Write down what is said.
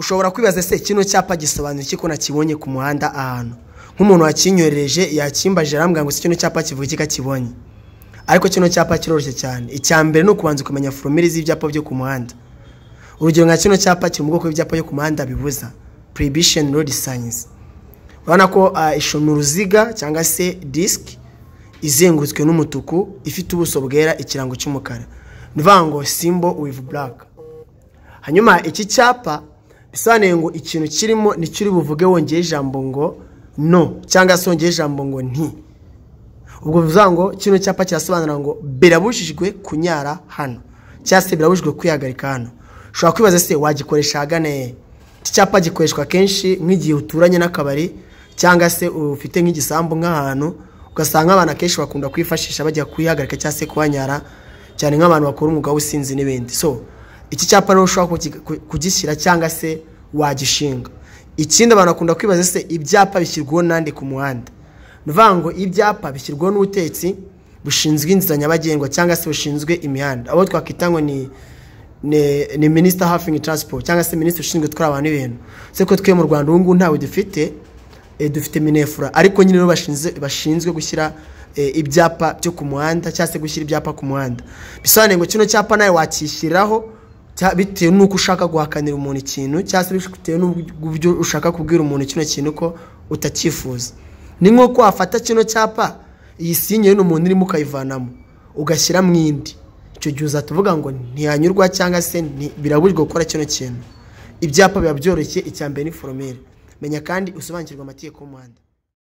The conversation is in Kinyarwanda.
ushobora kwibaza se kino cyapa gisobanuye iki ko nakibonye ku muhanda ahantu nk'umuntu wakinyorereje yakimbajije arambwira ngo si kino cyapa kivuga iki akibonye ariko kino cyapa kiroroshye cyane icya mbere ni ukubanza ukamenya foromire z'ibyapa byo ku muhanda urugero nka kino cyapa kiri mu bwoko bw'ibyapa byo ku muhanda bibuza puribisheni rodi sayinzi urabona ko ishusho ni uruziga cyangwa se disiki izengurutswe n'umutuku ifite ubuso bwera ikirango cy'umukara bivuga ngo simbo wivu buraka hanyuma iki cyapa bisobanuye ngo ikintu kirimo nicyo uri buvuge wongeye ijambo ngo no cyangwa se wongeye ijambo ngo nti ubwo bivuga ngo kino cyapa kirasobanura ngo birabujijwe kunyara hano cyangwa se birabujijwe kwihagarika hano ushobora kwibaza se wagikoresha ahagana iki cyapa gikoreshwa kenshi nk'igihe uturanye n'akabari cyangwa se ufite nk'igisambu nk'ahantu ugasanga abana kenshi bakunda kwifashisha bajya kuyihagarika cyangwa se kuhanyara cyane nk'abantu bakora umwuga w'ubusinzi n'ibindi so iki cyapa rero ushobora kugishyira cyangwa se wagishinga ikindi abantu bakunda kwibaza se ibyapa bishyirwaho n'andi ku muhanda ni ukuvuga ngo ibyapa bishyirwaho n'ubutetsi bushinzwe inzira nyabagendwa cyangwa se bushinzwe imihanda abo twakwita ngo ni ni minisita hafingi taransiporo cyangwa se minisitiri ushinzwe gutwara abantu ibintu se ko twe mu rwanda ubu ngubu ntawe dufite eh, dufite minefura ariko nyine bashinzwe gushyira eh, ibyapa byo ku muhanda cyangwa se gushyira ibyapa ku muhanda bisobanuye ngo kino cyapa nawe wakishyiraho, bitewe n'uko ushaka guhakanira umuntu ikintu cyangwa se bitewe n'uburyo ushaka kubwira umuntu kino kintu ko utakifuza ni nk'uko wafata kino cyapa iyi sinye y'uno muntu irimo ukayivanamo ugashyira mu indi icyo gihe uzatuvuga ngo ntiyanyurwa cyangwa se birabujwe gukora kino kintu ibyapa biba byoroshye icya mbere ni foromere menya kandi usobanukirwe amategeko y'umuhanda